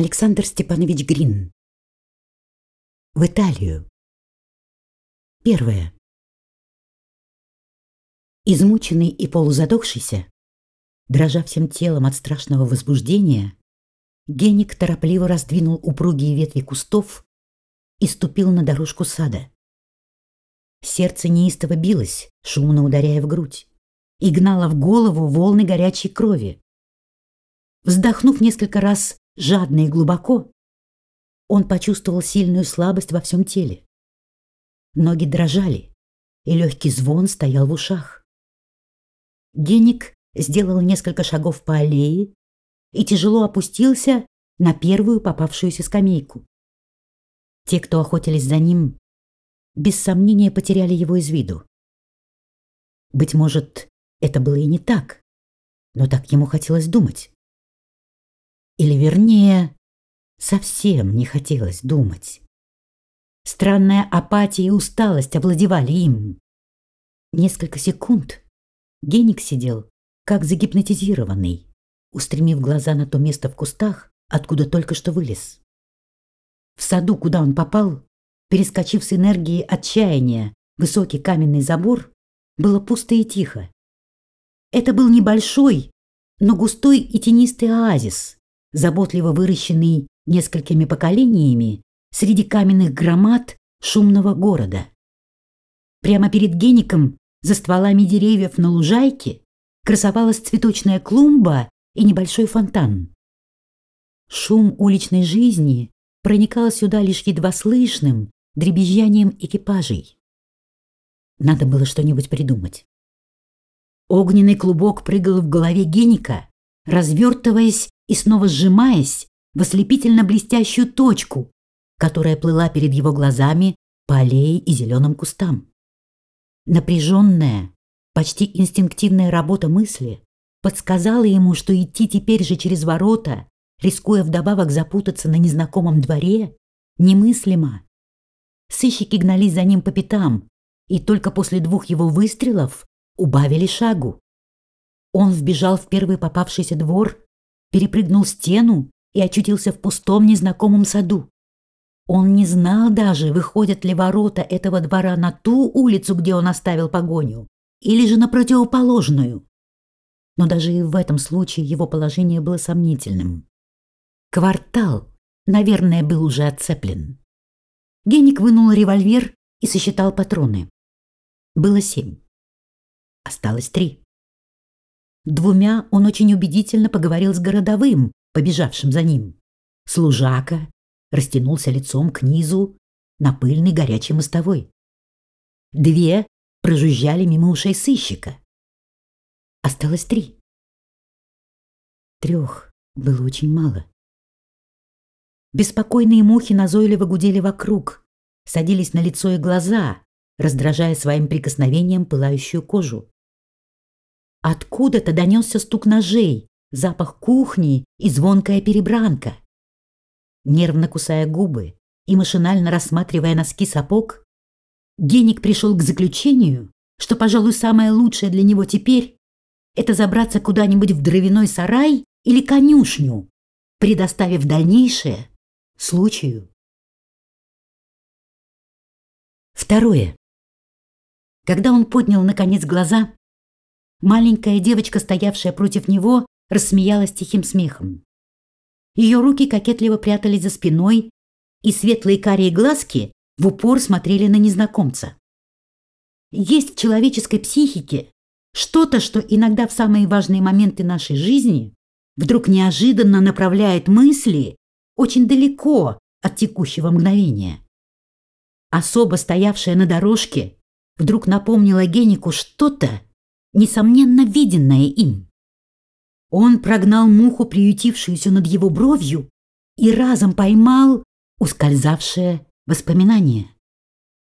Александр Степанович Грин. В Италию. Первое. Измученный и полузадохшийся, дрожа всем телом от страшного возбуждения, Геник торопливо раздвинул упругие ветви кустов и ступил на дорожку сада. Сердце неистово билось, шумно ударяя в грудь, и гнало в голову волны горячей крови. Вздохнув несколько раз, жадно и глубоко, он почувствовал сильную слабость во всем теле. Ноги дрожали, и легкий звон стоял в ушах. Геник сделал несколько шагов по аллее и тяжело опустился на первую попавшуюся скамейку. Те, кто охотились за ним, без сомнения потеряли его из виду. Быть может, это было и не так, но так ему хотелось думать. Или вернее, совсем не хотелось думать. Странная апатия и усталость овладевали им. Несколько секунд Геник сидел, как загипнотизированный, устремив глаза на то место в кустах, откуда только что вылез. В саду, куда он попал, перескочив с энергии отчаяния высокий каменный забор, было пусто и тихо. Это был небольшой, но густой и тенистый оазис, заботливо выращенный несколькими поколениями среди каменных громад шумного города. Прямо перед геником, за стволами деревьев на лужайке, красовалась цветочная клумба и небольшой фонтан. Шум уличной жизни проникал сюда лишь едва слышным дребезжанием экипажей. Надо было что-нибудь придумать. Огненный клубок прыгал в голове геника, развертываясь и снова сжимаясь в ослепительно блестящую точку, которая плыла перед его глазами по аллее и зеленым кустам. Напряженная, почти инстинктивная работа мысли подсказала ему, что идти теперь же через ворота, рискуя вдобавок запутаться на незнакомом дворе, немыслимо. Сыщики гнались за ним по пятам, и только после двух его выстрелов убавили шагу. Он вбежал в первый попавшийся двор перепрыгнул стену и очутился в пустом незнакомом саду. Он не знал даже, выходят ли ворота этого двора на ту улицу, где он оставил погоню, или же на противоположную. Но даже и в этом случае его положение было сомнительным. Квартал, наверное, был уже отцеплен. Геник вынул револьвер и сосчитал патроны. Было семь. Осталось три. Двумя он очень убедительно поговорил с городовым, побежавшим за ним. Служака растянулся лицом к низу на пыльной горячей мостовой. Две прожужжали мимо ушей сыщика. Осталось три. Трех было очень мало. Беспокойные мухи назойливо гудели вокруг, садились на лицо и глаза, раздражая своим прикосновением пылающую кожу. Откуда-то донесся стук ножей, запах кухни и звонкая перебранка. Нервно кусая губы и машинально рассматривая носки сапог, Геник пришел к заключению, что, пожалуй, самое лучшее для него теперь – это забраться куда-нибудь в дровяной сарай или конюшню, предоставив дальнейшее случаю. Второе. Когда он поднял, наконец, глаза, Маленькая девочка, стоявшая против него, рассмеялась тихим смехом. Ее руки кокетливо прятались за спиной, и светлые карие глазки в упор смотрели на незнакомца. Есть в человеческой психике что-то, что иногда в самые важные моменты нашей жизни вдруг неожиданно направляет мысли очень далеко от текущего мгновения. Особо стоявшая на дорожке вдруг напомнила Генику что-то, несомненно, виденное им. Он прогнал муху, приютившуюся над его бровью, и разом поймал ускользавшее воспоминание.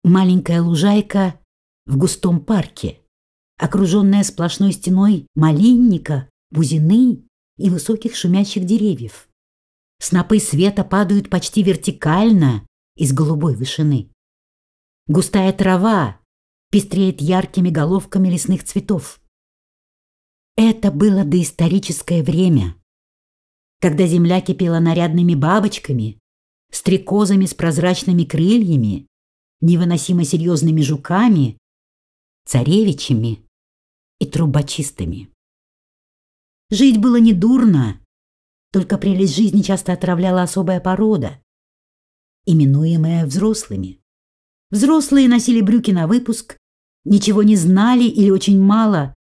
Маленькая лужайка в густом парке, окруженная сплошной стеной малинника, бузины и высоких шумящих деревьев. Снопы света падают почти вертикально из голубой вышины. Густая трава, пестреет яркими головками лесных цветов. Это было доисторическое время, когда земля кипела нарядными бабочками, стрекозами с прозрачными крыльями, невыносимо серьезными жуками, царевичами и трубочистами. Жить было недурно, только прелесть жизни часто отравляла особая порода, именуемая взрослыми. Взрослые носили брюки на выпуск, ничего не знали или очень мало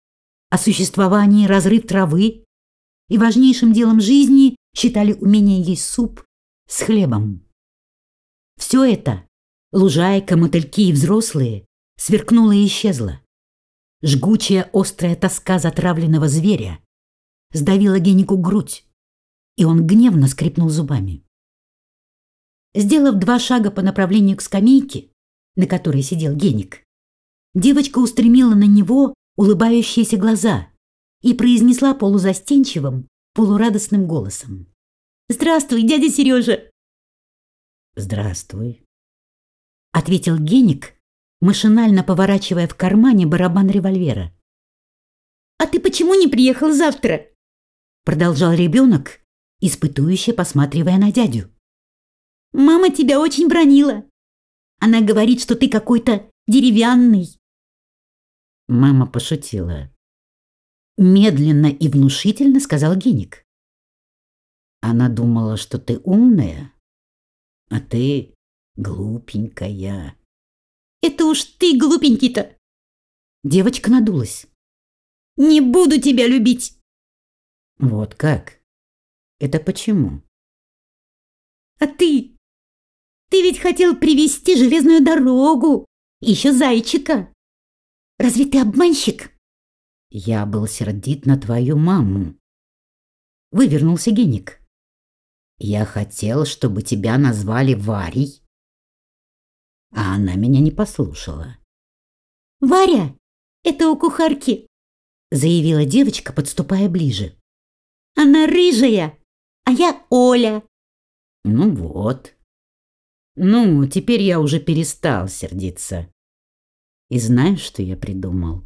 о существовании разрыв травы и важнейшим делом жизни считали умение есть суп с хлебом. Все это, лужайка, мотыльки и взрослые, сверкнуло и исчезло. Жгучая острая тоска затравленного зверя сдавила Генику грудь, и он гневно скрипнул зубами. Сделав два шага по направлению к скамейке, на которой сидел Геник, Девочка устремила на него улыбающиеся глаза и произнесла полузастенчивым, полурадостным голосом. «Здравствуй, дядя Сережа!» «Здравствуй», — ответил Геник, машинально поворачивая в кармане барабан револьвера. «А ты почему не приехал завтра?» Продолжал ребенок, испытующе посматривая на дядю. «Мама тебя очень бронила. Она говорит, что ты какой-то деревянный, Мама пошутила. Медленно и внушительно сказал Геник. Она думала, что ты умная, а ты глупенькая. Это уж ты глупенький-то. Девочка надулась. Не буду тебя любить. Вот как? Это почему? А ты? Ты ведь хотел привезти железную дорогу, еще зайчика. Разве ты обманщик?» «Я был сердит на твою маму». Вывернулся геник. «Я хотел, чтобы тебя назвали Варей». А она меня не послушала. «Варя, это у кухарки», — заявила девочка, подступая ближе. «Она рыжая, а я Оля». «Ну вот». «Ну, теперь я уже перестал сердиться». И знаешь, что я придумал?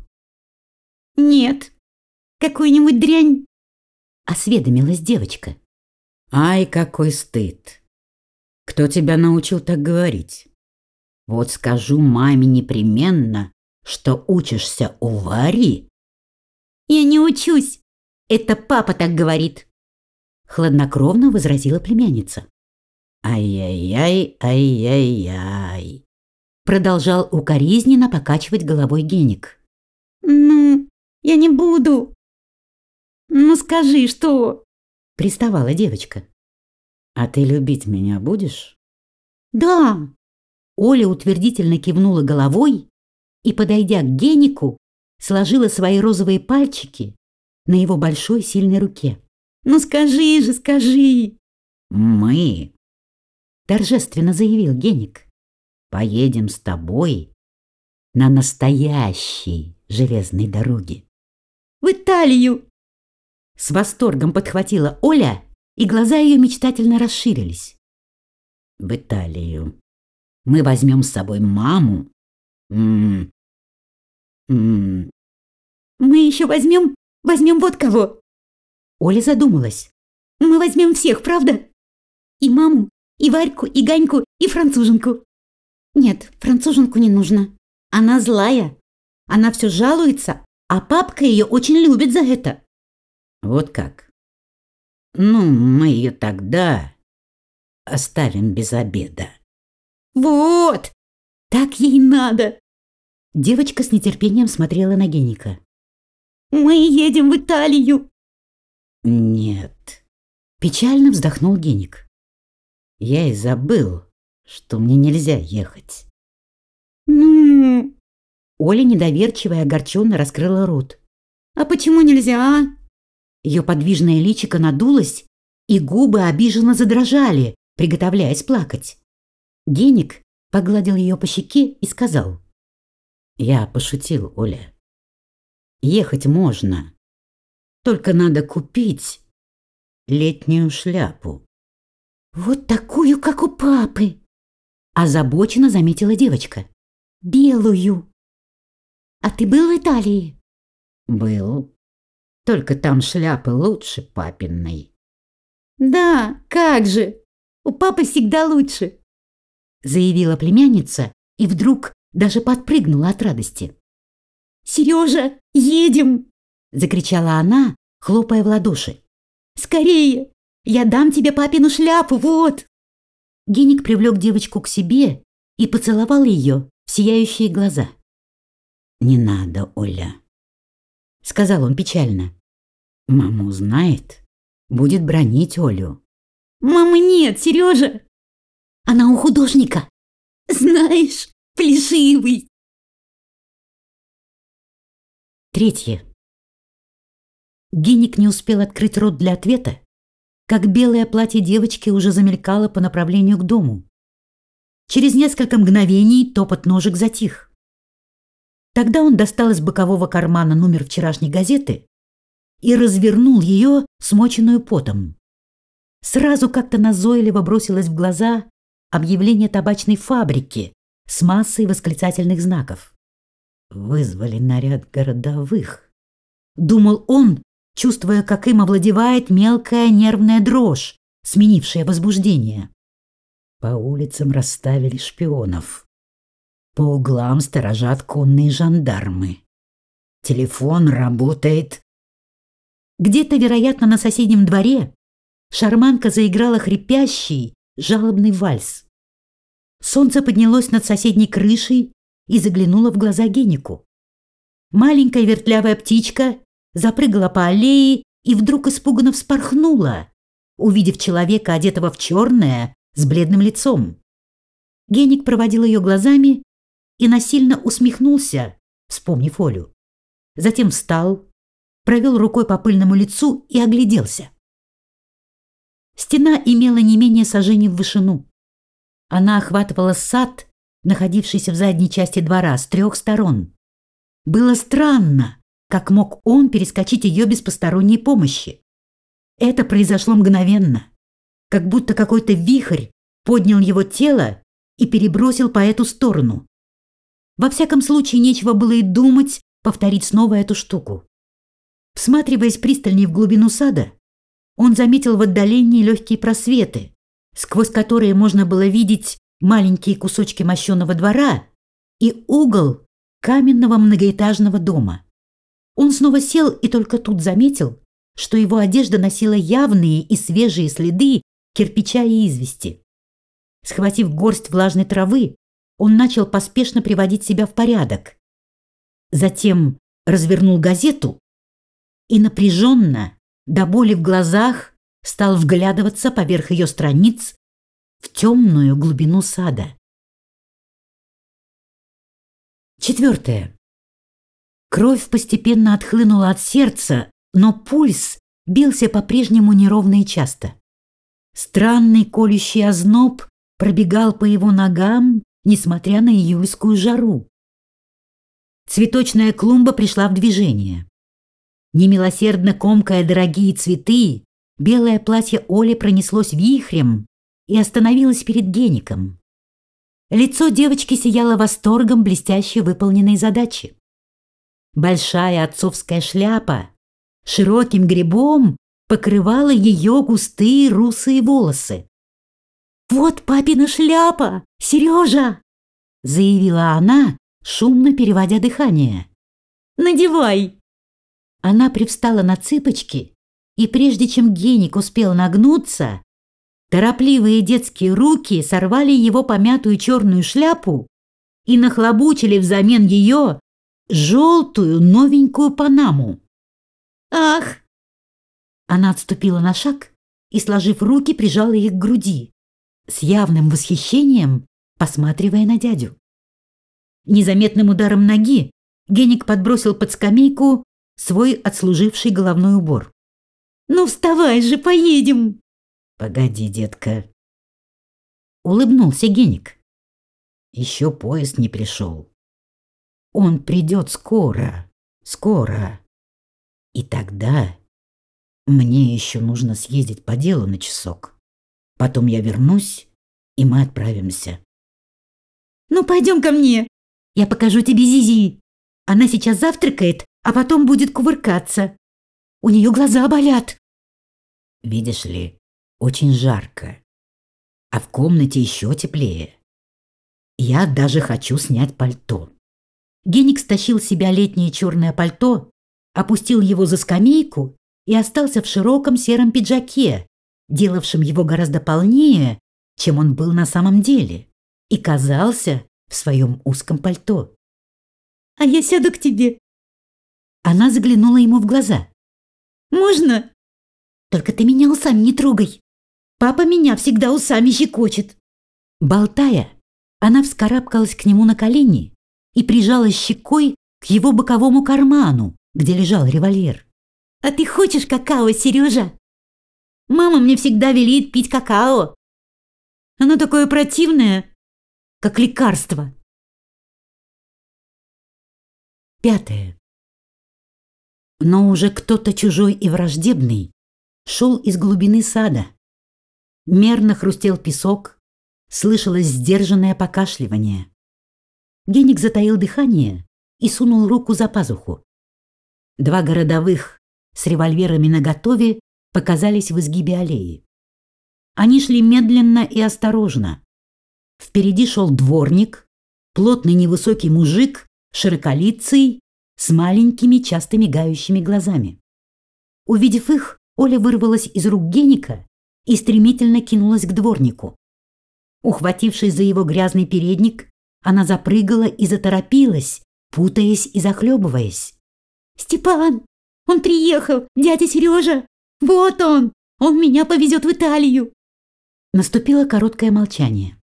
Нет. Какую-нибудь дрянь? Осведомилась девочка. Ай, какой стыд. Кто тебя научил так говорить? Вот скажу маме непременно, что учишься у Вари. Я не учусь. Это папа так говорит. Хладнокровно возразила племянница. Ай-яй-яй, ай-яй-яй. Продолжал укоризненно покачивать головой Геник. «Ну, я не буду. Ну скажи, что?» Приставала девочка. «А ты любить меня будешь?» «Да!» Оля утвердительно кивнула головой и, подойдя к Генику, сложила свои розовые пальчики на его большой сильной руке. «Ну скажи же, скажи!» «Мы!» Торжественно заявил Геник поедем с тобой на настоящей железной дороге. В Италию! С восторгом подхватила Оля, и глаза ее мечтательно расширились. В Италию. Мы возьмем с собой маму. М м-м-м. -м -м. Мы еще возьмем, возьмем вот кого. Оля задумалась. Мы возьмем всех, правда? И маму, и Варьку, и Ганьку, и француженку. Нет, француженку не нужно. Она злая. Она все жалуется, а папка ее очень любит за это. Вот как. Ну, мы ее тогда оставим без обеда. Вот! Так ей надо! Девочка с нетерпением смотрела на Геника. «Мы едем в Италию!» «Нет», — печально вздохнул Геник. «Я и забыл, что мне нельзя ехать. Ну... Оля недоверчиво и огорченно раскрыла рот. А почему нельзя? А? Ее подвижное личико надулось, и губы обиженно задрожали, приготовляясь плакать. Геник погладил ее по щеке и сказал. «Я пошутил, Оля. Ехать можно. Только надо купить летнюю шляпу». «Вот такую, как у папы!» Озабоченно заметила девочка. «Белую!» «А ты был в Италии?» «Был. Только там шляпы лучше папиной». «Да, как же! У папы всегда лучше!» Заявила племянница и вдруг даже подпрыгнула от радости. «Сережа, едем!» Закричала она, хлопая в ладоши. «Скорее! Я дам тебе папину шляпу, вот!» Геник привлек девочку к себе и поцеловал ее в сияющие глаза. «Не надо, Оля», — сказал он печально. «Мама узнает, будет бронить Олю». «Мамы нет, Сережа!» «Она у художника!» «Знаешь, плешивый!» Третье. Геник не успел открыть рот для ответа, как белое платье девочки уже замелькало по направлению к дому. Через несколько мгновений топот ножек затих. Тогда он достал из бокового кармана номер вчерашней газеты и развернул ее, смоченную потом. Сразу как-то назойливо бросилось в глаза объявление табачной фабрики с массой восклицательных знаков. «Вызвали наряд городовых», — думал он, чувствуя, как им овладевает мелкая нервная дрожь, сменившая возбуждение. По улицам расставили шпионов. По углам сторожат конные жандармы. Телефон работает. Где-то, вероятно, на соседнем дворе шарманка заиграла хрипящий, жалобный вальс. Солнце поднялось над соседней крышей и заглянуло в глаза Генику. Маленькая вертлявая птичка запрыгала по аллее и вдруг испуганно вспорхнула, увидев человека, одетого в черное, с бледным лицом. Геник проводил ее глазами и насильно усмехнулся, вспомнив Олю. Затем встал, провел рукой по пыльному лицу и огляделся. Стена имела не менее сажений в вышину. Она охватывала сад, находившийся в задней части двора, с трех сторон. Было странно, как мог он перескочить ее без посторонней помощи? Это произошло мгновенно. Как будто какой-то вихрь поднял его тело и перебросил по эту сторону. Во всяком случае, нечего было и думать повторить снова эту штуку. Всматриваясь пристальнее в глубину сада, он заметил в отдалении легкие просветы, сквозь которые можно было видеть маленькие кусочки мощеного двора и угол каменного многоэтажного дома. Он снова сел и только тут заметил, что его одежда носила явные и свежие следы кирпича и извести. Схватив горсть влажной травы, он начал поспешно приводить себя в порядок. Затем развернул газету и напряженно, до боли в глазах, стал вглядываться поверх ее страниц в темную глубину сада. Четвертое. Кровь постепенно отхлынула от сердца, но пульс бился по-прежнему неровно и часто. Странный колющий озноб пробегал по его ногам, несмотря на июльскую жару. Цветочная клумба пришла в движение. Немилосердно комкая дорогие цветы, белое платье Оли пронеслось вихрем и остановилось перед геником. Лицо девочки сияло восторгом блестяще выполненной задачи. Большая отцовская шляпа широким грибом покрывала ее густые русые волосы. «Вот папина шляпа, Сережа!» — заявила она, шумно переводя дыхание. «Надевай!» Она привстала на цыпочки, и прежде чем геник успел нагнуться, торопливые детские руки сорвали его помятую черную шляпу и нахлобучили взамен ее желтую новенькую панаму. «Ах!» Она отступила на шаг и, сложив руки, прижала их к груди, с явным восхищением посматривая на дядю. Незаметным ударом ноги Геник подбросил под скамейку свой отслуживший головной убор. «Ну вставай же, поедем!» «Погоди, детка!» Улыбнулся Геник. «Еще поезд не пришел. Он придет скоро, скоро. И тогда мне еще нужно съездить по делу на часок. Потом я вернусь, и мы отправимся. Ну, пойдем ко мне. Я покажу тебе Зизи. Она сейчас завтракает, а потом будет кувыркаться. У нее глаза болят. Видишь ли, очень жарко. А в комнате еще теплее. Я даже хочу снять пальто. Геник стащил с себя летнее черное пальто, опустил его за скамейку и остался в широком сером пиджаке, делавшем его гораздо полнее, чем он был на самом деле, и казался в своем узком пальто. «А я сяду к тебе». Она заглянула ему в глаза. «Можно?» «Только ты меня усами не трогай. Папа меня всегда усами щекочет». Болтая, она вскарабкалась к нему на колени и прижала щекой к его боковому карману, где лежал револьвер. «А ты хочешь какао, Сережа?» «Мама мне всегда велит пить какао. Оно такое противное, как лекарство». Пятое. Но уже кто-то чужой и враждебный шел из глубины сада. Мерно хрустел песок, слышалось сдержанное покашливание. Геник затаил дыхание и сунул руку за пазуху. Два городовых с револьверами наготове показались в изгибе аллеи. Они шли медленно и осторожно. Впереди шел дворник, плотный невысокий мужик, широколицый, с маленькими часто мигающими глазами. Увидев их, Оля вырвалась из рук Геника и стремительно кинулась к дворнику. Ухватившись за его грязный передник, она запрыгала и заторопилась, путаясь и захлебываясь. «Степан! Он приехал! Дядя Сережа! Вот он! Он меня повезет в Италию!» Наступило короткое молчание.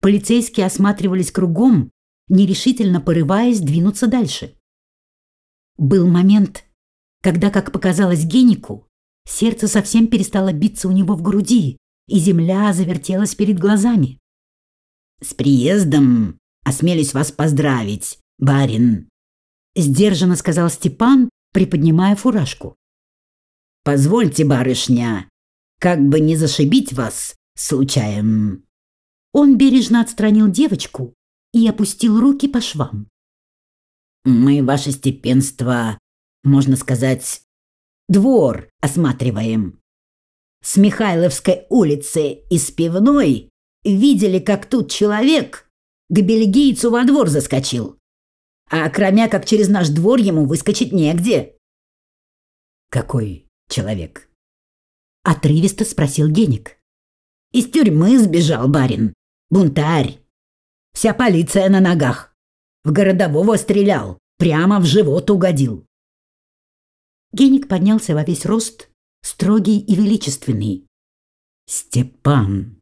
Полицейские осматривались кругом, нерешительно порываясь двинуться дальше. Был момент, когда, как показалось Генику, сердце совсем перестало биться у него в груди, и земля завертелась перед глазами. «С приездом осмелюсь вас поздравить, барин!» Сдержанно сказал Степан, приподнимая фуражку. «Позвольте, барышня, как бы не зашибить вас случаем!» Он бережно отстранил девочку и опустил руки по швам. «Мы, ваше степенство, можно сказать, двор осматриваем. С Михайловской улицы и с Пивной Видели, как тут человек к бельгийцу во двор заскочил. А кроме как через наш двор ему выскочить негде. Какой человек? Отрывисто спросил Геник. Из тюрьмы сбежал барин. Бунтарь. Вся полиция на ногах. В городового стрелял. Прямо в живот угодил. Геник поднялся во весь рост, строгий и величественный. «Степан!»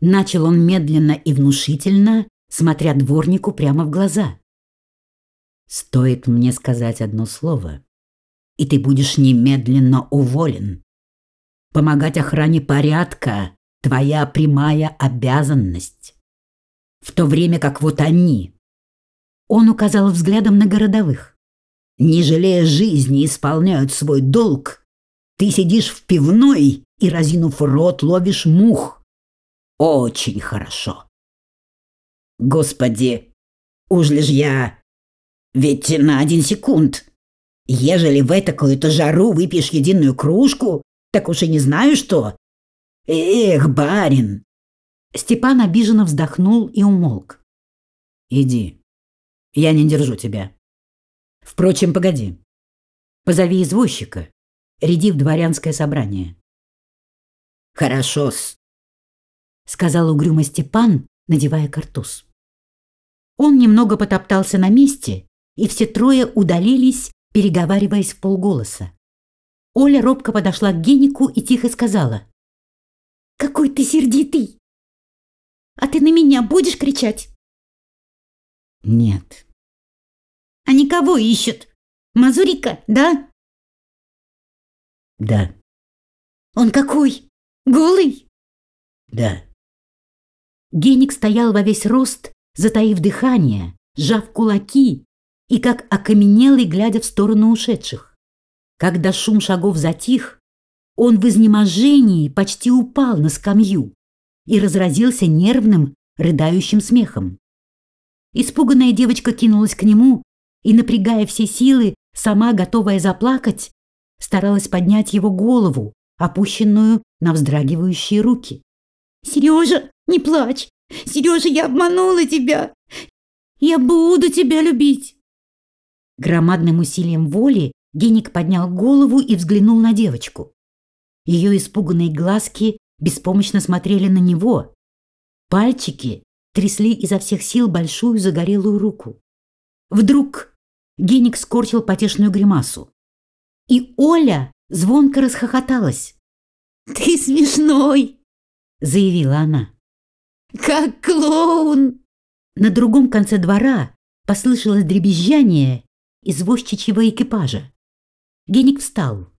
Начал он медленно и внушительно, смотря дворнику прямо в глаза. «Стоит мне сказать одно слово, и ты будешь немедленно уволен. Помогать охране порядка – твоя прямая обязанность. В то время как вот они...» Он указал взглядом на городовых. «Не жалея жизни, исполняют свой долг. Ты сидишь в пивной и, разинув рот, ловишь мух». Очень хорошо. Господи, уж ж я... Ведь на один секунд. Ежели в такую-то жару выпьешь единую кружку, так уж и не знаю что. Эх, барин!» Степан обиженно вздохнул и умолк. «Иди. Я не держу тебя. Впрочем, погоди. Позови извозчика. в дворянское собрание». «Хорошо-с», сказал угрюмо Степан, надевая картуз. Он немного потоптался на месте, и все трое удалились, переговариваясь в полголоса. Оля робко подошла к Генику и тихо сказала. «Какой ты сердитый! А ты на меня будешь кричать?» «Нет». «А никого ищут? Мазурика, да?» «Да». «Он какой? Голый?» «Да». Геник стоял во весь рост, затаив дыхание, сжав кулаки и как окаменелый, глядя в сторону ушедших. Когда шум шагов затих, он в изнеможении почти упал на скамью и разразился нервным, рыдающим смехом. Испуганная девочка кинулась к нему и, напрягая все силы, сама готовая заплакать, старалась поднять его голову, опущенную на вздрагивающие руки. «Сережа, не плачь! Сережа, я обманула тебя! Я буду тебя любить!» Громадным усилием воли Геник поднял голову и взглянул на девочку. Ее испуганные глазки беспомощно смотрели на него. Пальчики трясли изо всех сил большую загорелую руку. Вдруг Геник скорчил потешную гримасу. И Оля звонко расхохоталась. «Ты смешной!» заявила она. «Как клоун!» На другом конце двора послышалось дребезжание извозчичьего экипажа. Геник встал.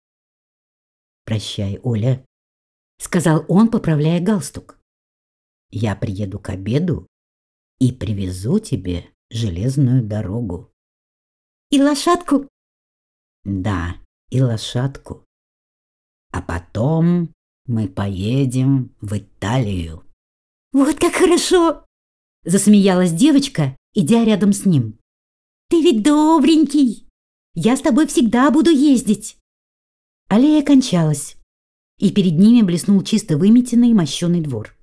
«Прощай, Оля», — сказал он, поправляя галстук. «Я приеду к обеду и привезу тебе железную дорогу». «И лошадку?» «Да, и лошадку. А потом мы поедем в Италию. Вот как хорошо! Засмеялась девочка, идя рядом с ним. Ты ведь добренький. Я с тобой всегда буду ездить. Аллея кончалась, и перед ними блеснул чисто выметенный мощеный двор.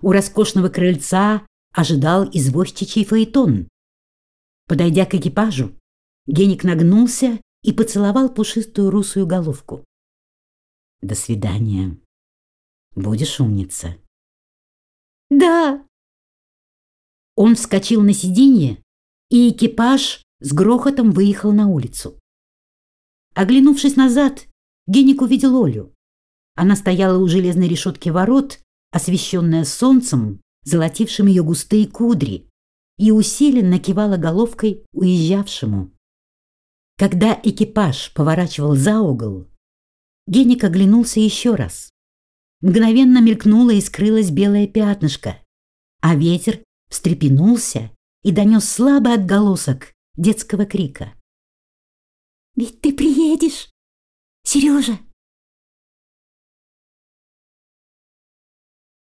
У роскошного крыльца ожидал извозчичий фаэтон. Подойдя к экипажу, Геник нагнулся и поцеловал пушистую русую головку. До свидания. Будешь умница? Да. Он вскочил на сиденье, и экипаж с грохотом выехал на улицу. Оглянувшись назад, Геник увидел Олю. Она стояла у железной решетки ворот, освещенная солнцем, золотившим ее густые кудри, и усиленно кивала головкой уезжавшему. Когда экипаж поворачивал за угол, Геник оглянулся еще раз. Мгновенно мелькнуло и скрылось белое пятнышко, а ветер встрепенулся и донес слабый отголосок детского крика. «Ведь ты приедешь, Сережа!»